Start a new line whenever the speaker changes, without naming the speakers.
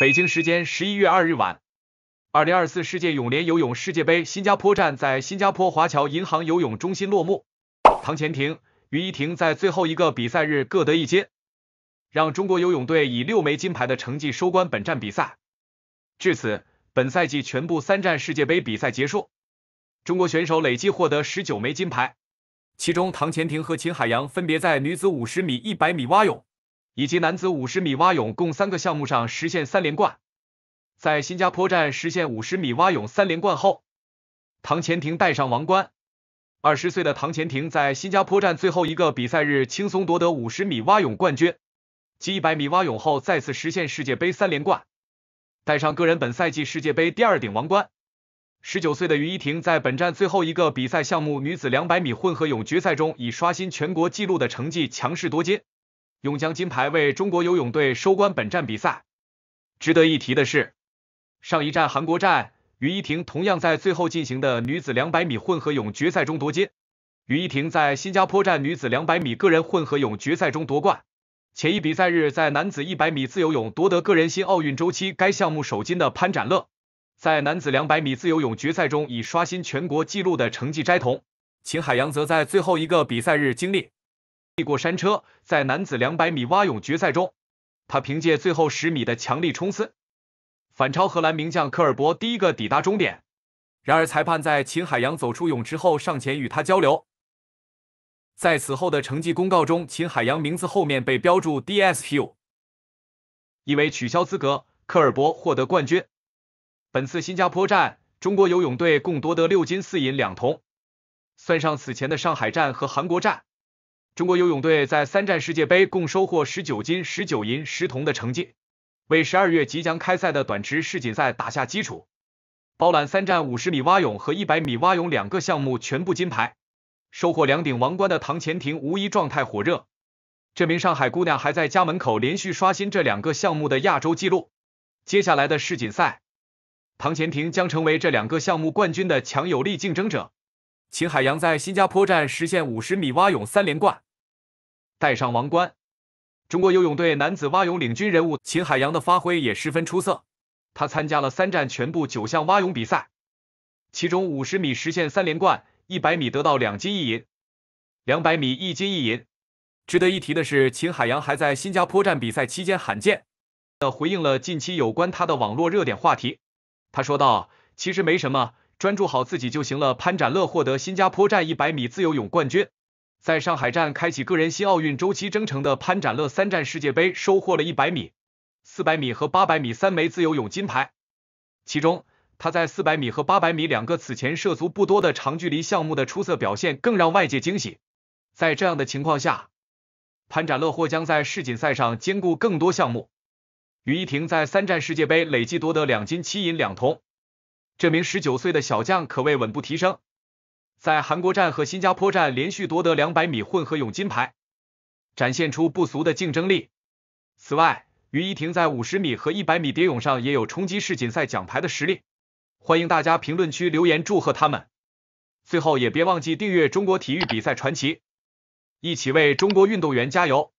北京时间十一月二日晚，二零二四世界泳联游泳世界杯新加坡站在新加坡华侨银行游泳中心落幕。唐钱婷、于怡婷在最后一个比赛日各得一金，让中国游泳队以六枚金牌的成绩收官本站比赛。至此，本赛季全部三站世界杯比赛结束，中国选手累计获得十九枚金牌，其中唐钱婷和秦海洋分别在女子五十米、一百米蛙泳。以及男子五十米蛙泳共三个项目上实现三连冠。在新加坡站实现五十米蛙泳三连冠后，唐钱婷戴上王冠。二十岁的唐钱婷在新加坡站最后一个比赛日轻松夺得五十米蛙泳冠军及一百米蛙泳后，再次实现世界杯三连冠，戴上个人本赛季世界杯第二顶王冠。十九岁的于依婷在本站最后一个比赛项目女子两百米混合泳决赛中，以刷新全国纪录的成绩强势夺金。泳江金牌为中国游泳队收官本站比赛。值得一提的是，上一站韩国站，于依婷同样在最后进行的女子两百米混合泳决赛中夺金。于依婷在新加坡站女子两百米个人混合泳决赛中夺冠。前一比赛日，在男子一百米自由泳夺得个人新奥运周期该项目首金的潘展乐，在男子两百米自由泳决赛中以刷新全国纪录的成绩摘铜。秦海洋则在最后一个比赛日经历。过山车在男子两百米蛙泳决赛中，他凭借最后十米的强力冲刺，反超荷兰名将科尔伯，第一个抵达终点。然而，裁判在秦海洋走出泳池后上前与他交流。在此后的成绩公告中，秦海洋名字后面被标注 DSQ，因为取消资格。科尔伯获得冠军。本次新加坡站，中国游泳队共夺得六金四银两铜，算上此前的上海站和韩国站。中国游泳队在三站世界杯共收获十九金、十九银、十铜的成绩，为十二月即将开赛的短池世锦赛打下基础。包揽三站五十米蛙泳和一百米蛙泳两个项目全部金牌，收获两顶王冠的唐钱婷无疑状态火热。这名上海姑娘还在家门口连续刷新这两个项目的亚洲纪录。接下来的世锦赛，唐钱婷将成为这两个项目冠军的强有力竞争者。秦海洋在新加坡站实现五十米蛙泳三连冠，戴上王冠。中国游泳队男子蛙泳领军人物秦海洋的发挥也十分出色。他参加了三站全部九项蛙泳比赛，其中五十米实现三连冠，一百米得到两金一银，两百米一金一银。值得一提的是，秦海洋还在新加坡站比赛期间罕见的回应了近期有关他的网络热点话题。他说道：“其实没什么。”专注好自己就行了。潘展乐获得新加坡站100米自由泳冠军，在上海站开启个人新奥运周期征程的潘展乐，三站世界杯收获了100米、400米和800米三枚自由泳金牌，其中他在400米和800米两个此前涉足不多的长距离项目的出色表现，更让外界惊喜。在这样的情况下，潘展乐或将在世锦赛上兼顾更多项目。于一婷在三站世界杯累计夺得两金七银两铜。这名十九岁的小将可谓稳步提升，在韩国站和新加坡站连续夺得两百米混合泳金牌，展现出不俗的竞争力。此外，于依婷在五十米和一百米蝶泳上也有冲击世锦赛奖牌的实力。欢迎大家评论区留言祝贺他们。最后也别忘记订阅《中国体育比赛传奇》，一起为中国运动员加油。